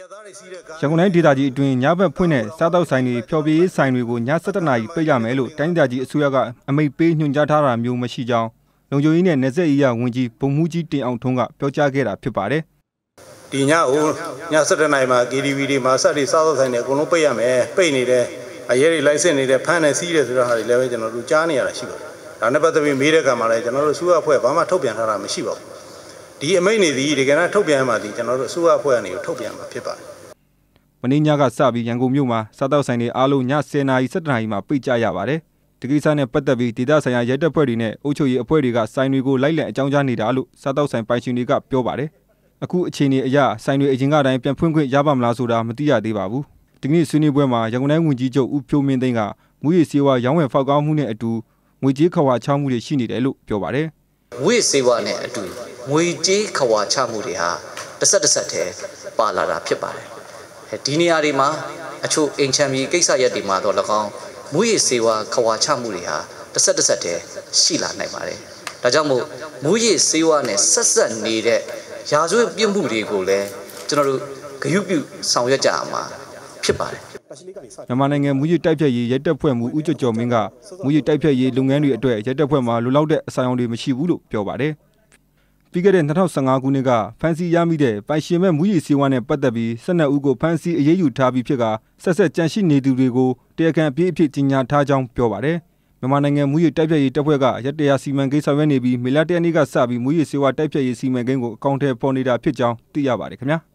ရန်ကုန်တိုင်းဒေသကြီးအတွင်းညဘက်ဖွင့်တဲ့စားတောက်ဆိုင်တွေဖျော်ဖြေရေးဆိုင်တွေကိုည7:00နာရီပိတ်ရမယ်လို့တိုင်းဒေသကြီးအစိုးရကအမိန့်ပေးညွှန်ကြားထားတာမျိုးမရှိကြောင်းလုံခြုံရေးနဲ့နယ်စပ်ရေးရဝန်ကြီးဗိုလ်မှူးကြီးတင်အောင်ထွန်းကပြောကြားခဲ့တာဖြစ်ပါတယ်။ဒီညဟိုည7:00နာရီမှာ KTV တွေမှာစက်တွေစားတောက်ဆိုင်တွေအကုန်လုံးပိတ်ရမယ်ပိတ်နေတယ်အရေးတွေလိုက်စစ်နေတယ်ဖမ်းနေစီးတယ်ဆိုတဲ့ဟာတွေလည်းပဲကျွန်တော်တို့ကြားနေရတာရှိပါတယ်။ဒါနဲ့ပတ်သက်ပြီးမေးတဲ့ကံမှာလည်းကျွန်တော်တို့အစိုးရအဖွဲ့ဘာမှထုတ်ပြန်ထားတာမရှိပါဘူး။ဒီအမိန့်နေသည်ဒီကနေ့ထုတ်ပြန်မှသည်ကျွန်တော်တို့အစိုးရအဖွဲ့အနေနဲ့ထုတ်ပြန်မှာဖြစ်ပါတယ်မင်းညကစပြီးရန်ကုန်မြို့မှာစားတောက်ဆိုင်တွေအားလုံးည10:00နာရီ17:00နာရီမှာပိတ်ကြရပါတယ်ဒီကိစ္စနဲ့ပတ်သက်ပြီးဒေသဆိုင်ရာရဲတပ်ဖွဲ့တွေနဲ့အုပ်ချုပ်ရေးအဖွဲ့တွေကဆိုင်တွေကိုလိုက်လံအကြောင်းကြားနေတာလို့စားတောက်ဆိုင်ပိုင်ရှင်တွေကပြောပါတယ်။အခုအခြေအနေအရဆိုင်တွေအရင်ကတိုင်းပြန်ဖွင့်ခွင့်ရပါမလားဆိုတာမသိရသေးပါဘူး။ဒီကနေ့ဆွေးနွေးပွဲမှာရန်ကုန်တိုင်းဝန်ကြီးချုပ်ဦးဖြိုးမင်းသိန်းကမူရည်စေဝါရောင်းဝယ်ဖောက်ကားမှုနဲ့အတူငွေကြေးခဝါချောင်းမှုတွေရှိနေတယ်လို့ပြောပါတယ်။ဝိစေဝနဲ့အတူငွေကြေးခွာချမှုတွေဟာတစ်ဆက်တစ်ဆက်တည်းပါလာတာဖြစ်ပါတယ်ဒီနေရာတွေမှာအချို့အိမ်ချမ်းကြီးကိစ္စရပ်တွေမှာတော့၎င်းမွေးရစေဝါခွာချမှုတွေဟာတစ်ဆက်တစ်ဆက်တည်းရှိလာနိုင်ပါတယ်ဒါကြောင့်မို့မွေးရစေဝါနဲ့ဆက်ဆက်နေတဲ့ရာဇဝတ်ပြစ်မှုတွေကိုလည်းကျွန်တော်တို့ဂရုပြုဆောင်ရွက်ကြရမှာဖြစ်ပါတယ်မြန်မာနိုင်ငံမူရစ်တိုက်ဖြတ်ရေးရိုက်တက်ဖွဲ့မှုဦးကျော်ကျော်မင်းကမူရစ်တိုက်ဖြတ်ရေးလုပ်ငန်းတွေအတွက်ရိုက်တက်ဖွဲ့မှာလူလောက်တဲ့အဆိုင်အုံတွေမရှိဘူးလို့ပြောပါတယ်ပြီးခဲ့တဲ့2015ခုနှစ်ကဖန်စီရမိတဲ့ပိုင်ရှင်မဲ့မူရည်စေဝါနဲ့ပတ်သက်ပြီး12ဦးကိုဖန်စီအရေးယူထားပြီးဖြစ်ကဆက်ဆက်ကြန့်ရှိနေသူတွေကိုတရားခံအပြစ်အဖြစ်ကြီးညာထားကြောင်းပြောပါတယ်။မြန်မာနိုင်ငံမူရည်တိုက်ဖြတ်ရေးတပ်ဖွဲ့ကရတရားစီမံကိန်းဆောင်ရွက်နေပြီးမေလ10ရက်နေ့ကစပြီးမူရည်စေဝါတိုက်ဖြတ်ရေးစီမံကိန်းကိုအကောင့်ထဲပေါ်နေတာဖြစ်ကြောင်းသိရပါတယ်ခင်ဗျာ။